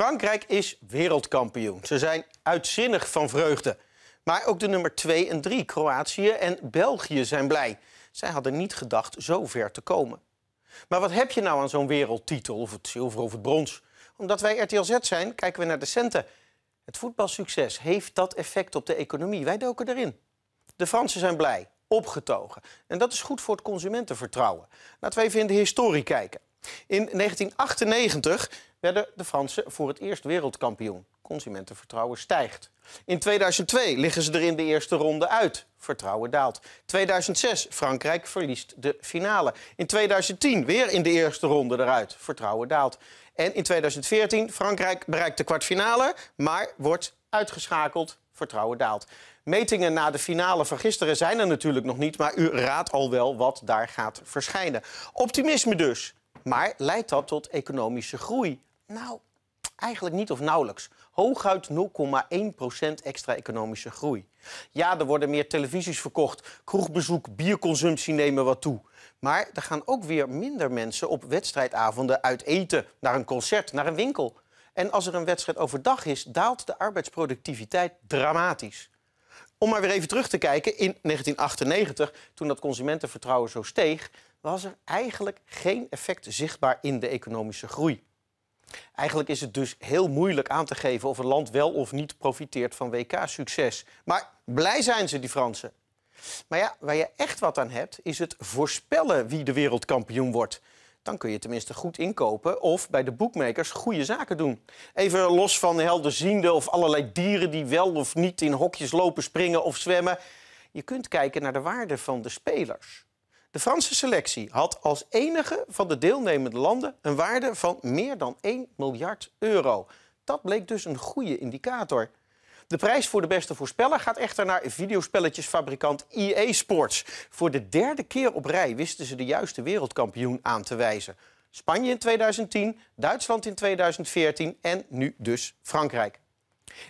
Frankrijk is wereldkampioen. Ze zijn uitzinnig van vreugde. Maar ook de nummer 2 en 3, Kroatië en België, zijn blij. Zij hadden niet gedacht zo ver te komen. Maar wat heb je nou aan zo'n wereldtitel, of het zilver of het brons? Omdat wij RTLZ zijn, kijken we naar de centen. Het voetbalsucces heeft dat effect op de economie. Wij doken erin. De Fransen zijn blij, opgetogen. En dat is goed voor het consumentenvertrouwen. Laten we even in de historie kijken. In 1998 werden de Fransen voor het eerst wereldkampioen. Consumentenvertrouwen stijgt. In 2002 liggen ze er in de eerste ronde uit. Vertrouwen daalt. 2006 Frankrijk verliest de finale. In 2010 weer in de eerste ronde eruit. Vertrouwen daalt. En in 2014 Frankrijk bereikt de kwartfinale, maar wordt uitgeschakeld. Vertrouwen daalt. Metingen na de finale van gisteren zijn er natuurlijk nog niet, maar u raadt al wel wat daar gaat verschijnen. Optimisme dus. Maar leidt dat tot economische groei? Nou, eigenlijk niet of nauwelijks. Hooguit 0,1% extra economische groei. Ja, er worden meer televisies verkocht, kroegbezoek, bierconsumptie nemen wat toe. Maar er gaan ook weer minder mensen op wedstrijdavonden uit eten, naar een concert, naar een winkel. En als er een wedstrijd overdag is, daalt de arbeidsproductiviteit dramatisch. Om maar weer even terug te kijken, in 1998, toen dat consumentenvertrouwen zo steeg, was er eigenlijk geen effect zichtbaar in de economische groei. Eigenlijk is het dus heel moeilijk aan te geven of een land wel of niet profiteert van WK-succes. Maar blij zijn ze, die Fransen. Maar ja, waar je echt wat aan hebt, is het voorspellen wie de wereldkampioen wordt. Dan kun je tenminste goed inkopen of bij de boekmakers goede zaken doen. Even los van helderziende of allerlei dieren die wel of niet in hokjes lopen, springen of zwemmen. Je kunt kijken naar de waarde van de spelers. De Franse selectie had als enige van de deelnemende landen een waarde van meer dan 1 miljard euro. Dat bleek dus een goede indicator. De prijs voor de beste voorspeller gaat echter naar videospelletjesfabrikant EA Sports. Voor de derde keer op rij wisten ze de juiste wereldkampioen aan te wijzen. Spanje in 2010, Duitsland in 2014 en nu dus Frankrijk.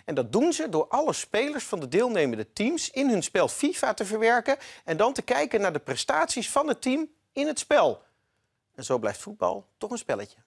En dat doen ze door alle spelers van de deelnemende teams in hun spel FIFA te verwerken en dan te kijken naar de prestaties van het team in het spel. En zo blijft voetbal toch een spelletje.